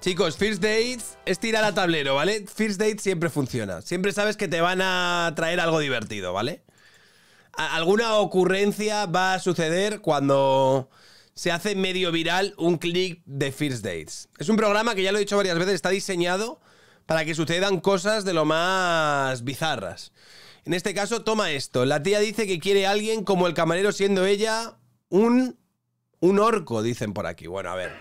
Chicos, First Dates es tirar a tablero, ¿vale? First Dates siempre funciona. Siempre sabes que te van a traer algo divertido, ¿vale? alguna ocurrencia va a suceder cuando se hace medio viral un clic de First Dates. Es un programa que ya lo he dicho varias veces, está diseñado para que sucedan cosas de lo más bizarras. En este caso, toma esto. La tía dice que quiere a alguien como el camarero siendo ella un... Un orco, dicen por aquí. Bueno, a ver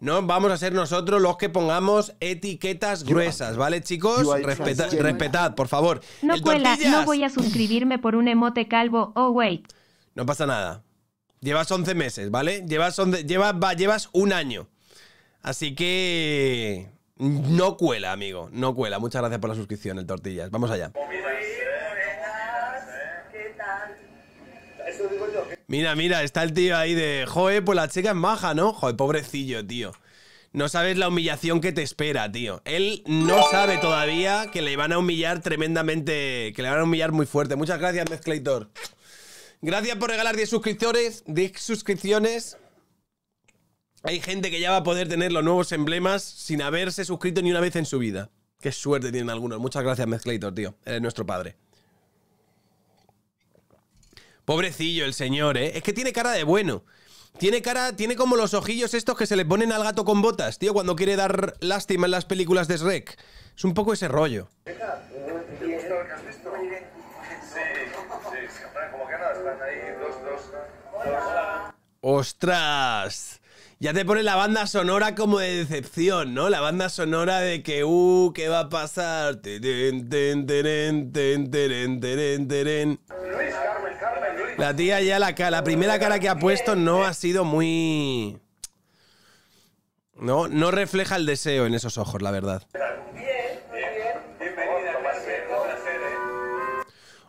no vamos a ser nosotros los que pongamos etiquetas gruesas, ¿vale, chicos? respetad, por favor. No cuela, no voy a suscribirme por un emote calvo. Oh, wait. No pasa nada. Llevas 11 meses, ¿vale? Llevas, llevas, llevas un año. Así que... No cuela, amigo. No cuela. Muchas gracias por la suscripción, el Tortillas. Vamos allá. Mira, mira, está el tío ahí de, joder, pues la chica es maja, ¿no? Joder, pobrecillo, tío. No sabes la humillación que te espera, tío. Él no sabe todavía que le van a humillar tremendamente, que le van a humillar muy fuerte. Muchas gracias, Mezclator. Gracias por regalar 10 suscriptores, 10 suscripciones. Hay gente que ya va a poder tener los nuevos emblemas sin haberse suscrito ni una vez en su vida. Qué suerte tienen algunos. Muchas gracias, Mezclator, tío. Eres nuestro padre. Pobrecillo el señor, ¿eh? Es que tiene cara de bueno. Tiene cara, tiene como los ojillos estos que se le ponen al gato con botas, tío, cuando quiere dar lástima en las películas de Shrek. Es un poco ese rollo. ¡Ostras! Ya te pone la banda sonora como de decepción, ¿no? La banda sonora de que, uh, ¿qué va a pasar? Ten, ten, ten, la tía ya la, la primera cara que ha puesto no ha sido muy... No, no refleja el deseo en esos ojos, la verdad.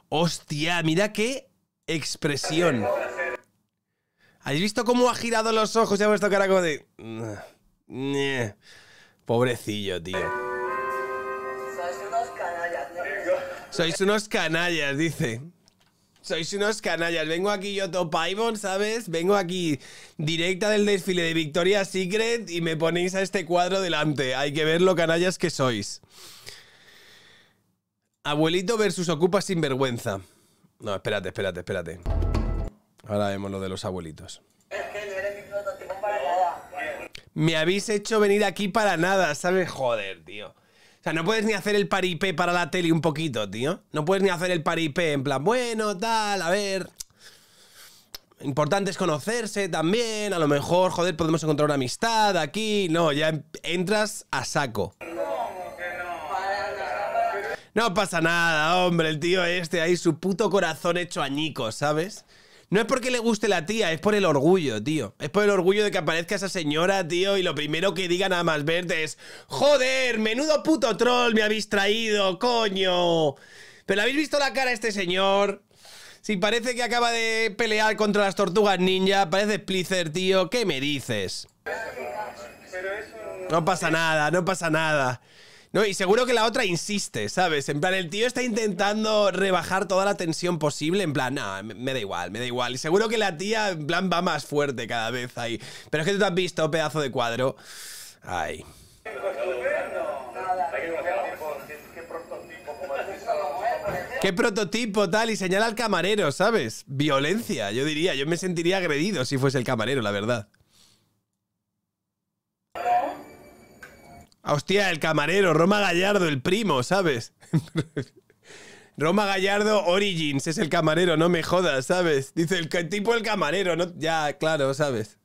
Hostia, mira qué expresión. ¿Habéis visto cómo ha girado los ojos y ha puesto cara como de... Pobrecillo, tío. Sois unos canallas, dice. Sois unos canallas. Vengo aquí yo topaibon, ¿sabes? Vengo aquí directa del desfile de Victoria's Secret y me ponéis a este cuadro delante. Hay que ver lo canallas que sois. Abuelito versus Ocupa vergüenza. No, espérate, espérate, espérate. Ahora vemos lo de los abuelitos. Me habéis hecho venir aquí para nada, ¿sabes? Joder, tío sea, no puedes ni hacer el paripé para la tele un poquito, tío. No puedes ni hacer el paripé en plan, bueno, tal, a ver. Importante es conocerse también. A lo mejor, joder, podemos encontrar una amistad aquí. No, ya entras a saco. No pasa nada, hombre. El tío este ahí, su puto corazón hecho añicos, ¿sabes? No es porque le guste la tía, es por el orgullo, tío. Es por el orgullo de que aparezca esa señora, tío, y lo primero que diga nada más verde es, joder, menudo puto troll me habéis traído, coño. Pero habéis visto la cara de este señor. Si parece que acaba de pelear contra las tortugas ninja, parece Splicer, tío. ¿Qué me dices? No pasa nada, no pasa nada. No, y seguro que la otra insiste, ¿sabes? En plan, el tío está intentando rebajar toda la tensión posible, en plan, no, me da igual, me da igual. Y seguro que la tía, en plan, va más fuerte cada vez ahí. Pero es que tú te has visto, pedazo de cuadro. Ay. ¿Qué prototipo tal? Y señala al camarero, ¿sabes? Violencia, yo diría. Yo me sentiría agredido si fuese el camarero, la verdad. Hostia, el camarero, Roma Gallardo, el primo, ¿sabes? Roma Gallardo Origins es el camarero, no me jodas, ¿sabes? Dice el tipo el camarero, ¿no? Ya, claro, ¿sabes?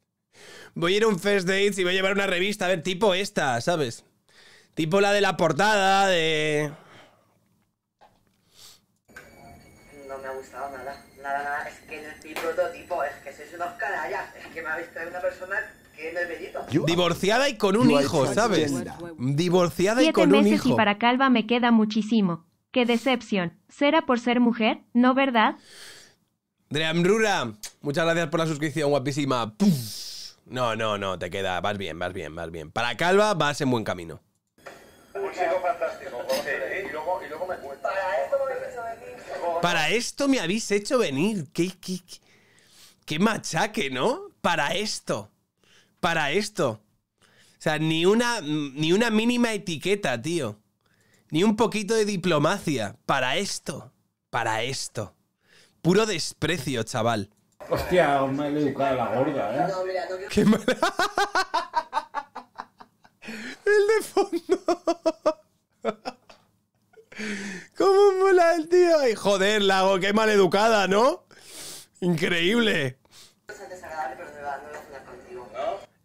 voy a ir a un first Date y voy a llevar una revista, a ver, tipo esta, ¿sabes? Tipo la de la portada, de... No me ha gustado nada. Nada, nada, es que mi prototipo, es que sois unos canallas, es que me habéis traído una persona que es bellito. Divorciada y con un hijo, ¿sabes? Divorciada y con un hijo. Siete meses y para calva me queda muchísimo. ¡Qué decepción! ¿Será por ser mujer? ¿No verdad? Dreamrura, muchas gracias por la suscripción, guapísima. No, no, no, te queda. Vas bien, vas bien, vas bien. Para Calva vas en buen camino. Un chico fantástico, para esto me habéis hecho venir. Qué, qué, qué, machaque, ¿no? Para esto. Para esto. O sea, ni una, ni una mínima etiqueta, tío. Ni un poquito de diplomacia. Para esto. Para esto. Puro desprecio, chaval. Hostia, mal educada la gorda, ¿eh? Qué mal... El de fondo. joder, Lago, qué maleducada, ¿no? Increíble.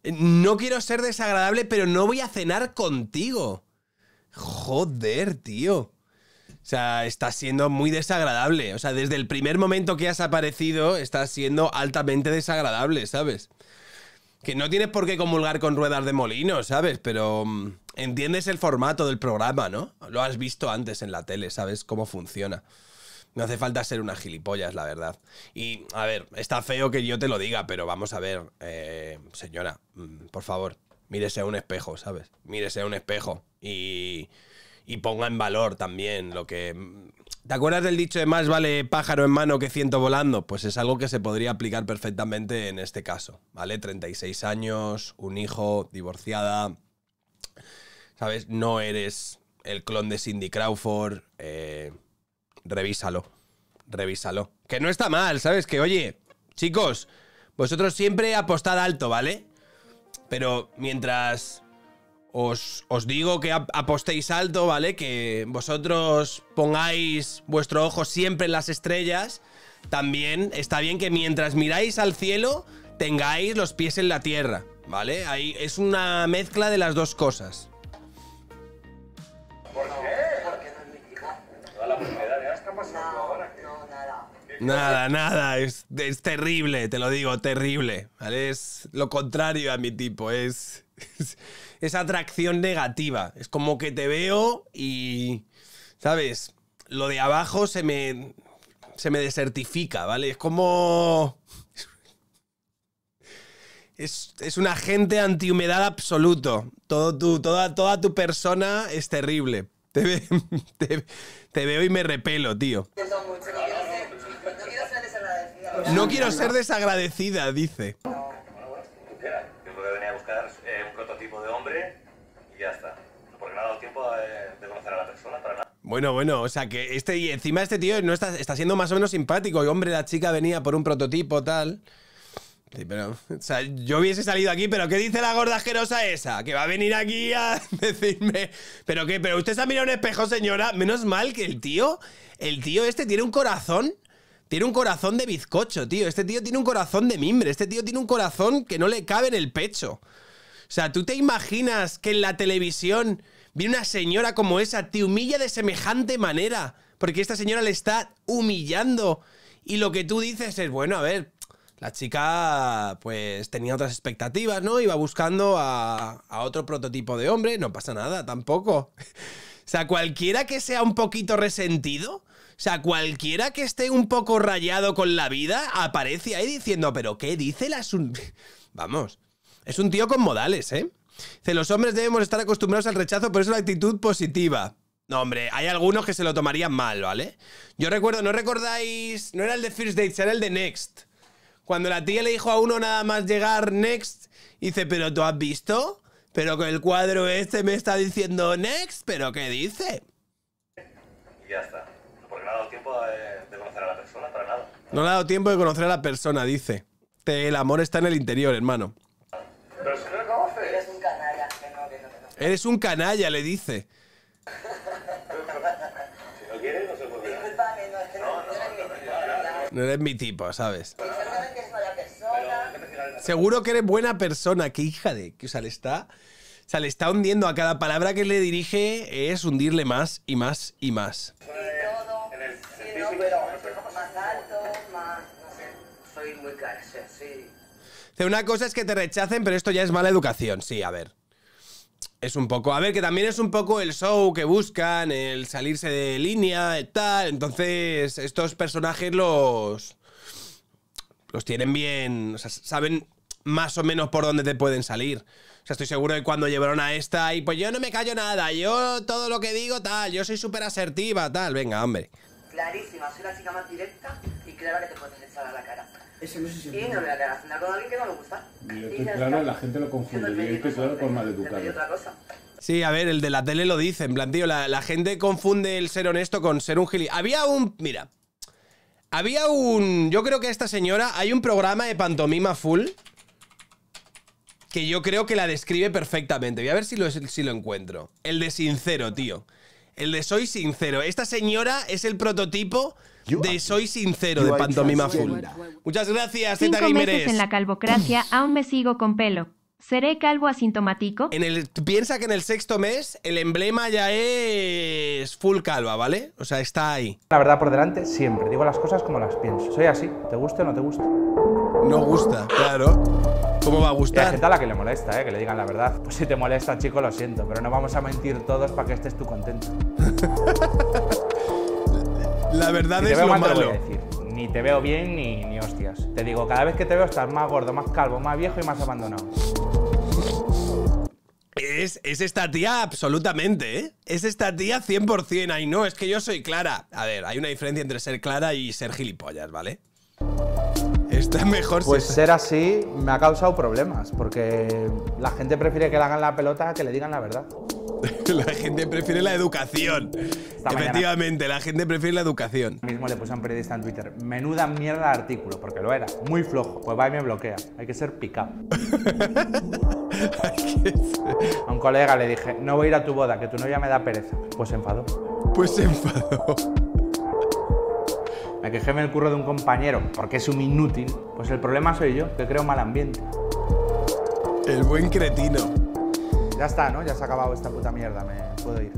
No quiero ser desagradable, pero no voy a cenar contigo. Joder, tío. O sea, estás siendo muy desagradable. O sea, desde el primer momento que has aparecido, estás siendo altamente desagradable, ¿sabes? Que no tienes por qué comulgar con ruedas de molino, ¿sabes? Pero mm, entiendes el formato del programa, ¿no? Lo has visto antes en la tele, ¿sabes cómo funciona? No hace falta ser una gilipollas, la verdad. Y, a ver, está feo que yo te lo diga, pero vamos a ver, eh, señora, mm, por favor, mírese a un espejo, ¿sabes? Mírese a un espejo y, y ponga en valor también lo que... Mm, ¿Te acuerdas del dicho de más vale pájaro en mano que ciento volando? Pues es algo que se podría aplicar perfectamente en este caso, ¿vale? 36 años, un hijo, divorciada, ¿sabes? No eres el clon de Cindy Crawford, eh revísalo. Revísalo. Que no está mal, ¿sabes? Que oye, chicos, vosotros siempre apostad alto, ¿vale? Pero mientras os, digo que apostéis alto, ¿vale? Que vosotros pongáis vuestro ojo siempre en las estrellas. También está bien que mientras miráis al cielo, tengáis los pies en la tierra, ¿vale? Ahí es una mezcla de las dos cosas. ¿Por qué? Nada, nada, es, es, terrible, te lo digo, terrible. ¿vale? Es lo contrario a mi tipo, es, es, atracción negativa. Es como que te veo y, ¿sabes? Lo de abajo se me, se me desertifica, ¿vale? Es como... Es, un agente antihumedad absoluto. Todo toda, toda tu persona es terrible. Te, veo y me repelo, tío. No quiero ser desagradecida, dice. a buscar eh, un prototipo de hombre y ya está. Porque no dado tiempo eh, de, conocer a la persona para nada. Bueno, bueno, o sea que este y encima este tío no está, está siendo más o menos simpático. Y hombre, la chica venía por un prototipo tal. Sí, pero, o sea, yo hubiese salido aquí, pero ¿qué dice la gorda asquerosa esa? Que va a venir aquí a decirme, pero qué, pero usted se ha mirado un espejo, señora. Menos mal que el tío, el tío este tiene un corazón tiene un corazón de bizcocho, tío. Este tío tiene un corazón de mimbre. Este tío tiene un corazón que no le cabe en el pecho. O sea, ¿tú te imaginas que en la televisión viene una señora como esa, te humilla de semejante manera? Porque esta señora le está humillando. Y lo que tú dices es, bueno, a ver, la chica pues tenía otras expectativas, ¿no? Iba buscando a, a, otro prototipo de hombre, no pasa nada tampoco. O sea, cualquiera que sea un poquito resentido o sea, cualquiera que esté un poco rayado con la vida aparece ahí diciendo, pero ¿qué dice la... Vamos, es un tío con modales, ¿eh? Dice, los hombres debemos estar acostumbrados al rechazo, por eso la actitud positiva. No, hombre, hay algunos que se lo tomarían mal, ¿vale? Yo recuerdo, ¿no recordáis? No era el de First Date, era el de Next. Cuando la tía le dijo a uno nada más llegar Next, dice, pero tú has visto, pero con el cuadro este me está diciendo Next, pero ¿qué dice? Y ya está. No ha dado tiempo de, conocer a la persona, para nada. No le ha dado tiempo de conocer a la persona, dice. el amor está en el interior, hermano. Pero si no Eres un canalla. Que no, que no, Eres un canalla, le dice. si no quieres, no se puede. Disculpame, no, es que no, no, no eres mi tipo, ¿sabes? Seguro que eres buena persona, Qué hija de. Que, o sea, le está. O le está hundiendo a cada palabra que le dirige, es hundirle más y más y más. Una cosa es que te rechacen, pero esto ya es mala educación, sí, a ver. Es un poco, a ver, que también es un poco el show que buscan, el salirse de línea y tal. Entonces, estos personajes los. los tienen bien. O sea, saben más o menos por dónde te pueden salir. O sea, estoy seguro de cuando llevaron a esta y pues yo no me callo nada, yo todo lo que digo tal, yo soy súper asertiva, tal. Venga, hombre. Clarísima, soy la chica más directa y claro que te puedes echar a la cara y no con alguien que no le gusta. claro, la gente lo confunde. Sí, a ver, el de la tele lo dice, en plan, tío, la, gente confunde el ser honesto con ser un gilipollas. Había un, mira, había un, yo creo que esta señora, hay un programa de pantomima full que yo creo que la describe perfectamente. Voy a ver si lo, si lo encuentro. El de sincero, tío. El de soy sincero. Esta señora es el prototipo de Soy Sincero, de Pantomima Full. Muchas gracias, Zeta Cinco meses en la calvocracia, aún me sigo con pelo. ¿Seré calvo asintomático? En el, piensa que en el sexto mes el emblema ya es full calva, ¿vale? O sea, está ahí. La verdad por delante, siempre. Digo las cosas como las pienso. Soy así, ¿te gusta o no te gusta? No gusta, claro. ¿Cómo va a gustar? Y hay gente a la que le molesta, ¿eh? que le digan la verdad. Pues si te molesta, chico, lo siento, pero no vamos a mentir todos para que estés tú contento. La verdad es lo malo. decir. Ni te veo bien ni, hostias. Te digo, cada vez que te veo estás más gordo, más calvo, más viejo y más abandonado. Es, esta tía absolutamente, ¿eh? Es esta tía 100%. Ay, no, es que yo soy clara. A ver, hay una diferencia entre ser clara y ser gilipollas, ¿vale? Está mejor Pues ser así me ha causado problemas, porque la gente prefiere que le hagan la pelota que le digan la verdad. la gente prefiere la educación. Efectivamente, la gente prefiere la educación. Mismo le puse a un periodista en Twitter, menuda mierda de artículo, porque lo era, muy flojo. Pues va y me bloquea. Hay que ser pick a un colega le dije, no voy a ir a tu boda, que tu novia me da pereza. Pues se enfadó. Pues se enfadó. Me quejé en el curro de un compañero porque es un inútil. Pues el problema soy yo, que creo mal ambiente. El buen cretino. Ya está, ¿no? Ya se ha acabado esta puta mierda, me puedo ir.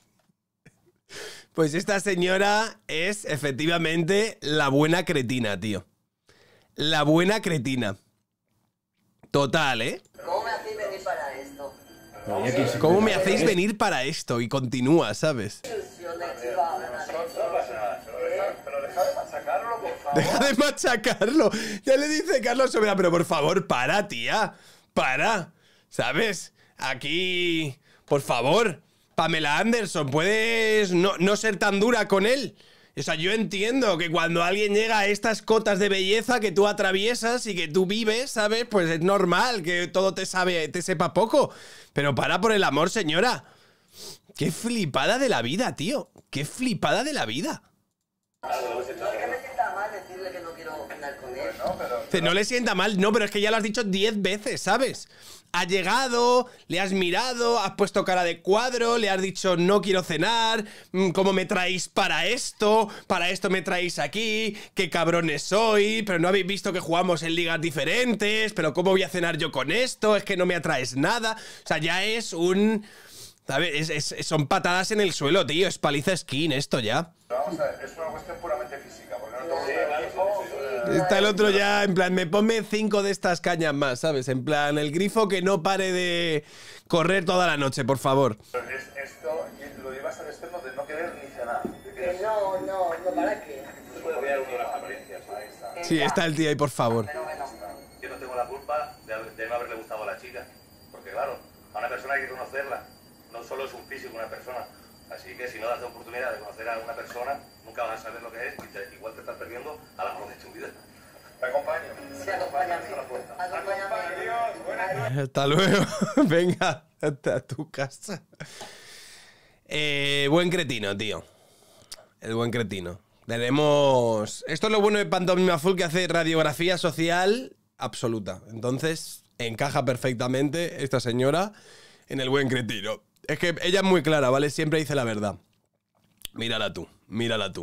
Pues esta señora es efectivamente la buena cretina, tío. La buena cretina. Total, ¿eh? ¿Cómo me hacéis venir para esto? ¿Cómo me hacéis venir para esto? Y continúa, ¿sabes? Deja de machacarlo. Ya le dice Carlos Sobera, pero por favor, para, tía. Para. ¿sabes? Aquí, por favor, Pamela Anderson, puedes no, ser tan dura con él. O sea, yo entiendo que cuando alguien llega a estas cotas de belleza que tú atraviesas y que tú vives, ¿sabes? Pues es normal que todo te sabe, te sepa poco. Pero para por el amor, señora. Qué flipada de la vida, tío. Qué flipada de la vida. No le sienta mal, no, pero es que ya lo has dicho diez veces, ¿sabes? Ha llegado, le has mirado, has puesto cara de cuadro, le has dicho no quiero cenar, mm, cómo me traéis para esto, para esto me traéis aquí, qué cabrones soy, pero no habéis visto que jugamos en ligas diferentes, pero cómo voy a cenar yo con esto, es que no me atraes nada, o sea, ya es un... A son patadas en el suelo, tío, es paliza skin esto ya. Pero vamos a ver, es una cuestión puramente física, porque no Está el otro ya, en plan, me ponme cinco de estas cañas más, ¿sabes? En plan, el grifo que no pare de correr toda la noche, por favor. esto lo llevas al externo de no querer ni cenar. no, no, no, ¿para qué? Sí, está el tío ahí, por favor. Yo no tengo la culpa de no haberle gustado a la chica. Porque claro, a una persona hay que conocerla. No solo es un físico una persona. Así que si no das la oportunidad de conocer a una persona, nunca van a saber lo que es igual te estás perdiendo a la de tu vida. Te Sí, Hasta luego. Venga, hasta tu casa. Eh, buen cretino, tío. El buen cretino. Tenemos. Esto es lo bueno de Pantomima Full que hace radiografía social absoluta. Entonces, encaja perfectamente esta señora en el buen cretino. Es que ella es muy clara, ¿vale? Siempre dice la verdad. Mírala tú mírala tú.